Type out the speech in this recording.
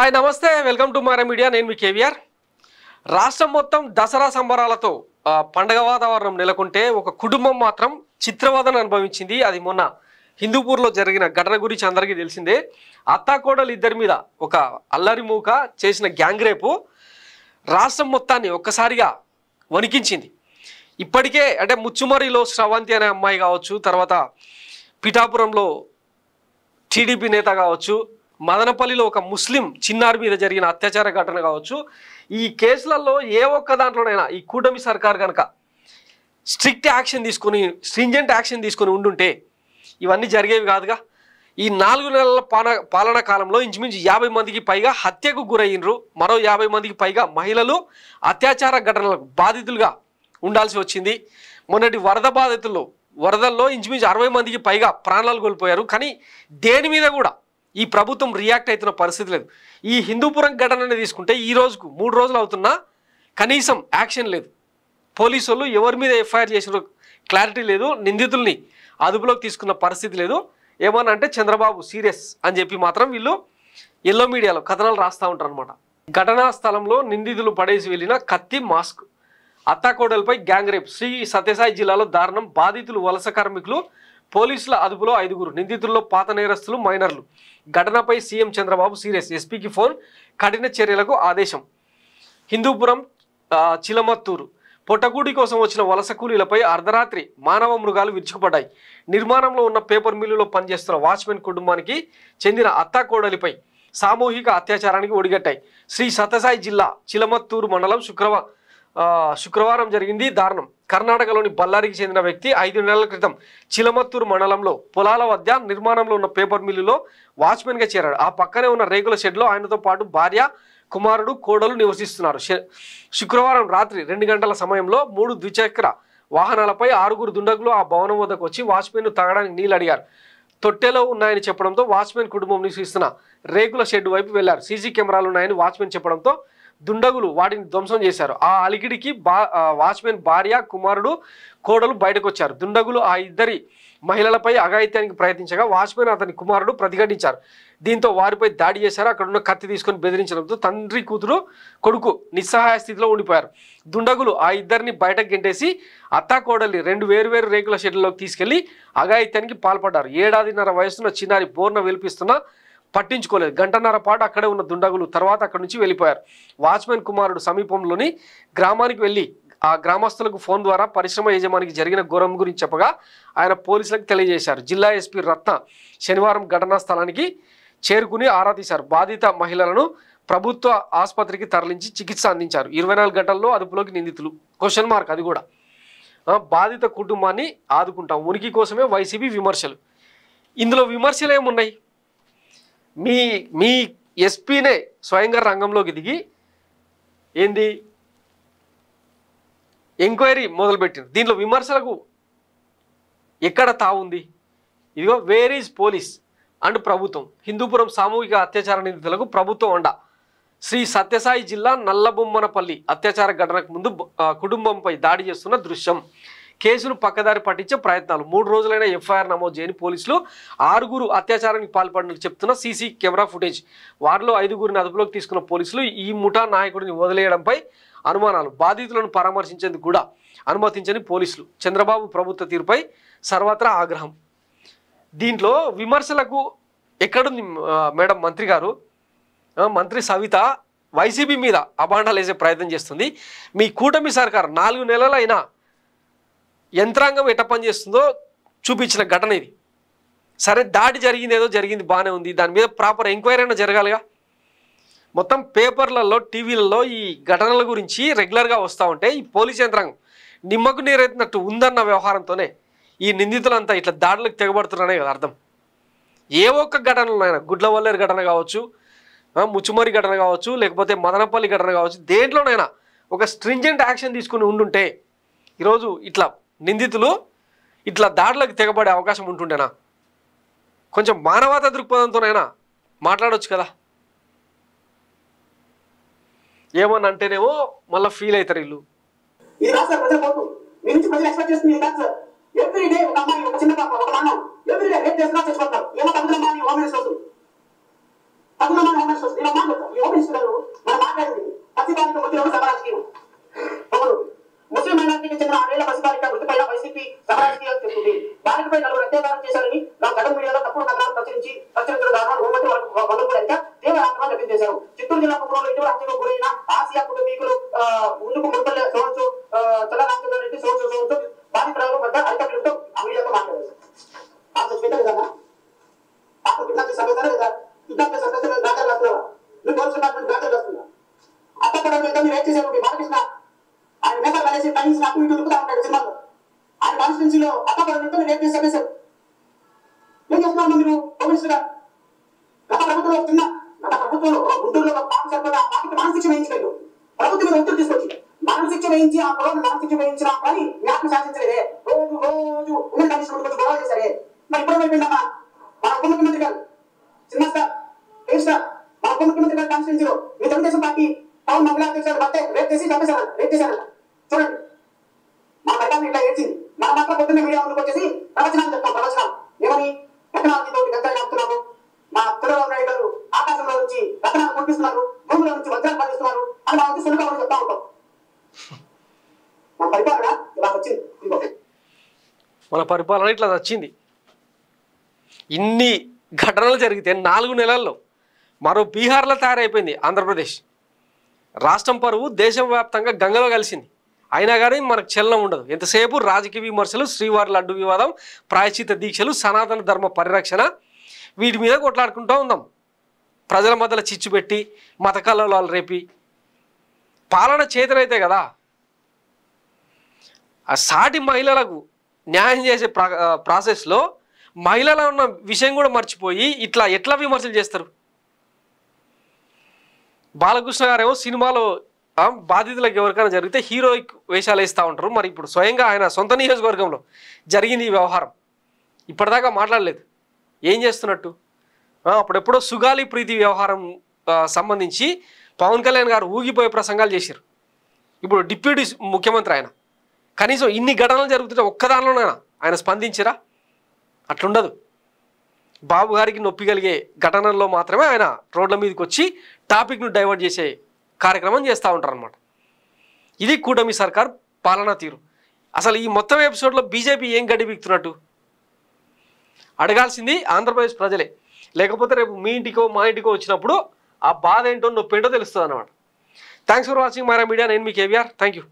hi నమస్తే welcome to Mara media నేను మీ కేవీఆర్ రాష్ట్రం మొత్తం దసరా సంబరాలతో పండగ వాతావరణం నెలకొంటే ఒక కుటుంబం మాత్రం చిత్రవదన అనుభవించింది అది మొన్న హిందూపూర్లో జరిగిన ఘటన గురించి అందరికీ తెలిసిందే అత్తాకోడలు ఇద్దరి మీద ఒక అల్లరి మూక చేసిన గ్యాంగ్ రేపు రాష్ట్రం మొత్తాన్ని ఒక్కసారిగా వణికించింది ఇప్పటికే అంటే ముచ్చుమరిలో శ్రవంతి అనే అమ్మాయి కావచ్చు తర్వాత పిఠాపురంలో టీడీపీ నేత కావచ్చు మదనపల్లిలో ఒక ముస్లిం చిన్నారి మీద జరిగిన అత్యాచార ఘటన కావచ్చు ఈ కేసులలో ఏ ఒక్క దాంట్లోనైనా ఈ కూటమి సర్కార్ కనుక స్ట్రిక్ట్ యాక్షన్ తీసుకొని స్ట్రింజెంట్ యాక్షన్ తీసుకొని ఉండుంటే ఇవన్నీ జరిగేవి కాదుగా ఈ నాలుగు నెలల పాలన పాలన కాలంలో ఇంచుమించు యాభై మందికి పైగా హత్యకు గురయ్యిండ్రు మరో యాభై మందికి పైగా మహిళలు అత్యాచార ఘటనలకు బాధితులుగా ఉండాల్సి వచ్చింది మొన్నటి వరద బాధితుల్లో వరదల్లో ఇంచుమించు అరవై మందికి పైగా ప్రాణాలు కోల్పోయారు కానీ దేని మీద కూడా ఈ ప్రభుత్వం రియాక్ట్ అవుతున్న పరిస్థితి లేదు ఈ హిందూపురం ఘటనని తీసుకుంటే ఈ రోజుకు మూడు రోజులు అవుతున్నా కనీసం యాక్షన్ లేదు పోలీసు వాళ్ళు ఎవరి మీద ఎఫ్ఐఆర్ చేసినారో క్లారిటీ లేదు నిందితుల్ని అదుపులోకి తీసుకున్న పరిస్థితి లేదు ఏమన్నా అంటే చంద్రబాబు సీరియస్ అని చెప్పి మాత్రం వీళ్ళు ఎల్లో మీడియాలో కథనాలు రాస్తూ ఉంటారు అనమాట ఘటనా స్థలంలో నిందితులు పడేసి వెళ్ళిన కత్తి మాస్క్ అత్తాకోడలపై గ్యాంగ్ రేప్ శ్రీ సత్యసాయి జిల్లాలో దారుణం బాధితులు వలస కార్మికులు పోలీసుల అదుపులో ఐదుగురు నిందితుల్లో పాత నేరస్తులు మైనర్లు ఘటనపై సీఎం చంద్రబాబు సీరియస్ ఎస్పీకి ఫోన్ కఠిన చర్యలకు ఆదేశం హిందూపురం చిలమత్తూరు పొట్టగూడి కోసం వచ్చిన వలస కూలీలపై అర్ధరాత్రి మానవ మృగాలు విరుచుకుపడ్డాయి నిర్మాణంలో ఉన్న పేపర్ మిల్లులో పనిచేస్తున్న వాచ్మెన్ కుటుంబానికి చెందిన అత్తా కోడలిపై సామూహిక అత్యాచారానికి ఒడిగట్టాయి శ్రీ సత్యసాయి జిల్లా చిలమత్తూరు మండలం శుక్రవారం శుక్రవారం జరిగింది దారుణం కర్ణాటకలోని బళ్ళారికి చెందిన వ్యక్తి ఐదు నెలల క్రితం చిలమత్తూరు మండలంలో పొలాల వద్ద నిర్మాణంలో ఉన్న పేపర్ మిల్లులో వాచ్మెన్గా చేరాడు ఆ పక్కనే ఉన్న రేకుల షెడ్లో ఆయనతో పాటు భార్య కుమారుడు కోడలు నివసిస్తున్నారు శుక్రవారం రాత్రి రెండు గంటల సమయంలో మూడు ద్విచక్ర వాహనాలపై ఆరుగురు దుండగులు ఆ భవనం వద్దకు వచ్చి వాచ్మెన్ను తాగడానికి నీళ్ళు అడిగారు తొట్టెలో ఉన్నాయని చెప్పడంతో వాచ్మెన్ కుటుంబం నివసిస్తున్న రేకుల షెడ్ వైపు వెళ్లారు సీసీ కెమెరాలు ఉన్నాయని వాచ్మెన్ చెప్పడంతో దుండగులు వాటిని ధ్వంసం చేశారు ఆ అలిగిడికి బా వాచ్మెన్ భార్య కుమారుడు కోడలు బయటకు వచ్చారు దుండగులు ఆ ఇద్దరి మహిళలపై అఘాయిత్యానికి ప్రయత్నించగా వాచ్మెన్ అతని కుమారుడు ప్రతిఘటించారు దీంతో వారిపై దాడి చేశారు అక్కడ ఉన్న కత్తి తీసుకొని బెదిరించడంతో తండ్రి కూతురు కొడుకు నిస్సహాయ స్థితిలో ఉండిపోయారు దుండగులు ఆ ఇద్దరిని బయటకు గెంటేసి అత్తా కోడలి రెండు వేరువేరు రేకుల షెడ్లలోకి తీసుకెళ్లి అఘాయిత్యానికి పాల్పడ్డారు ఏడాదిన్నర వయసున్న చిన్నారి బోర్న విలిపిస్తున్న పట్టించుకోలేదు గంటన్నర పాటు అక్కడే ఉన్న దుండగులు తర్వాత అక్కడి నుంచి వెళ్ళిపోయారు వాచ్మెన్ కుమారుడు సమీపంలోని గ్రామానికి వెళ్ళి ఆ గ్రామస్తులకు ఫోన్ ద్వారా పరిశ్రమ యజమానికి జరిగిన ఘోరం గురించి చెప్పగా ఆయన పోలీసులకు తెలియజేశారు జిల్లా ఎస్పీ రత్న శనివారం ఘటనా స్థలానికి చేరుకుని ఆరా తీశారు బాధిత మహిళలను ప్రభుత్వ ఆసుపత్రికి తరలించి చికిత్స అందించారు ఇరవై గంటల్లో అదుపులోకి నిందితులు క్వశ్చన్ మార్క్ అది కూడా బాధిత కుటుంబాన్ని ఆదుకుంటాం ఉనికి కోసమే వైసీపీ విమర్శలు ఇందులో విమర్శలు ఏమున్నాయి మీ మీ ఎస్పీనే స్వయంగా రంగంలోకి దిగి ఏంది ఎంక్వైరీ మొదలుపెట్టింది దీనిలో విమర్శలకు ఎక్కడ తావుంది ఇదిగో వేర్ ఈజ్ పోలీస్ అండ్ ప్రభుత్వం హిందూపురం సామూహిక అత్యాచార నిందితులకు ప్రభుత్వం అండ శ్రీ సత్యసాయి జిల్లా నల్లబొమ్మనపల్లి అత్యాచార ఘటనకు ముందు కుటుంబంపై దాడి చేస్తున్న దృశ్యం కేసును పక్కదారి పట్టించే ప్రయత్నాలు మూడు రోజులైనా ఎఫ్ఐఆర్ నమోదు చేయని పోలీసులు ఆరుగురు అత్యాచారానికి పాల్పడినట్లు చెప్తున్న సీసీ కెమెరా ఫుటేజ్ వారిలో ఐదుగురిని అదుపులోకి తీసుకున్న పోలీసులు ఈ ముఠా నాయకుడిని వదిలేయడంపై అనుమానాలు బాధితులను పరామర్శించేందుకు కూడా అనుమతించని పోలీసులు చంద్రబాబు ప్రభుత్వ తీరుపై సర్వత్రా ఆగ్రహం దీంట్లో విమర్శలకు ఎక్కడుంది మేడం మంత్రి గారు మంత్రి సవిత వైసీపీ మీద అభాండాలు వేసే ప్రయత్నం చేస్తుంది మీ కూటమి సర్కారు నాలుగు నెలలైనా యంత్రాంగం ఎట పనిచేస్తుందో చూపించిన ఘటన ఇది సరే దాడి జరిగింది ఏదో జరిగింది బాగానే ఉంది దాని మీద ప్రాపర్ ఎంక్వైరీ అయినా జరగాలిగా మొత్తం పేపర్లలో టీవీలలో ఈ ఘటనల గురించి రెగ్యులర్గా వస్తూ ఉంటే ఈ పోలీస్ యంత్రాంగం నిమ్మకు నీరెత్తినట్టు ఉందన్న వ్యవహారంతోనే ఈ నిందితులంతా ఇట్లా దాడులకు తెగబడుతున్నానే కదా అర్థం ఏ ఒక్క ఘటనలోనైనా గుడ్లవల్లేరు ఘటన కావచ్చు ముచ్చుమరి ఘటన కావచ్చు లేకపోతే మదనపల్లి ఘటన కావచ్చు దేంట్లోనైనా ఒక స్ట్రింజెంట్ యాక్షన్ తీసుకుని ఉండుంటే ఈరోజు ఇట్లా నిందితులు ఇట్లా దాడులకు తెగబడే అవకాశం ఉంటుండేనా కొంచెం మానవత దృక్పథంతోనైనా మాట్లాడవచ్చు కదా ఏమని అంటేనేమో మళ్ళీ ఫీల్ అవుతారు వీళ్ళు చేసినా మీరు పోలీసుగా గత ప్రభుత్వంలో చిన్న గత ప్రభుత్వంలో గుంటూరులో పాపం చెప్పగా వాటికి మానసిక్ష వేయించలేదు ప్రభుత్వం మీద ఒత్తిడి తీసుకొచ్చింది మానసిక్ష వేయించి ఆ పొలం మానసిక్ష వేయించిన పని వ్యాప్తి సాధించలేదే రోజు రోజు ఉన్న కమిషన్ కొంచెం గొడవ చేశారే మరి ఇప్పుడు అయిపోయిందమ్మా మన ఉప ముఖ్యమంత్రి గారు చిన్న సార్ ఏం సార్ మన ఉప ముఖ్యమంత్రి గారు కాన్స్టిట్యూన్సీలో మీ తెలుగుదేశం పార్టీ టౌన్ మహిళా అధ్యక్షులు పడితే రేపు చేసి చంపేశారు రేపు చేశారంట చూడండి మా పరిపాలన ఇట్లా ఏడ్చింది మన మాత్రం పొద్దున్న మీడియా ముందుకు వచ్చేసి ప్రవచనాలు చెప్తాం ప్రవచనాలు ఏమని మన పరిపాలన ఇట్లా వచ్చింది ఇన్ని ఘటనలు జరిగితే నాలుగు నెలల్లో మరో బీహార్లో తయారైపోయింది ఆంధ్రప్రదేశ్ రాష్ట్రం పరువు దేశవ్యాప్తంగా గంగలో కలిసింది అయినా కానీ మనకు చలనం ఉండదు ఎంతసేపు రాజకీయ విమర్శలు శ్రీవారి లడ్డు వివాదం ప్రాయశ్చిత దీక్షలు సనాతన ధర్మ పరిరక్షణ వీటి మీద కొట్లాడుకుంటూ ఉందాం ప్రజల మధ్యలో చిచ్చు పెట్టి మత కలలాలు రేపి పాలన చేతనైతే కదా ఆ సాటి మహిళలకు న్యాయం చేసే ప్రాసెస్లో మహిళల ఉన్న విషయం కూడా మర్చిపోయి ఇట్లా ఎట్లా విమర్శలు చేస్తారు బాలకృష్ణ గారేమో సినిమాలో బాధితులకు ఎవరికైనా జరిగితే హీరోయిక్ వేషాలు వేస్తూ ఉంటారు మరి ఇప్పుడు స్వయంగా ఆయన సొంత నియోజకవర్గంలో జరిగింది ఈ వ్యవహారం ఇప్పటిదాకా మాట్లాడలేదు ఏం చేస్తున్నట్టు అప్పుడెప్పుడో సుగాలి ప్రీతి వ్యవహారం సంబంధించి పవన్ కళ్యాణ్ గారు ఊగిపోయే ప్రసంగాలు చేశారు ఇప్పుడు డిప్యూటీ ముఖ్యమంత్రి ఆయన కనీసం ఇన్ని ఘటనలు జరుగుతుంటే ఒక్కదానిలోనైనా ఆయన స్పందించరా అట్లుండదు బాబు గారికి నొప్పి కలిగే ఘటనల్లో మాత్రమే ఆయన రోడ్ల మీదకి వచ్చి టాపిక్ను డైవర్ట్ చేసే కార్యక్రమం చేస్తూ ఉంటారనమాట ఇది కూటమి సర్కార్ పాలనా తీరు అసలు ఈ మొత్తం ఎపిసోడ్లో బీజేపీ ఏం గడ్డి అడగాల్సింది ఆంధ్రప్రదేశ్ ప్రజలే లేకపోతే రేపు మీ ఇంటికో మా ఇంటికో వచ్చినప్పుడు ఆ బాధ ఏంటో నొప్పి ఏంటో తెలుస్తుంది అనమాట థ్యాంక్స్ ఫర్ వాచింగ్ మారా మీడియా నేను మీ కేవీఆర్ థ్యాంక్ యూ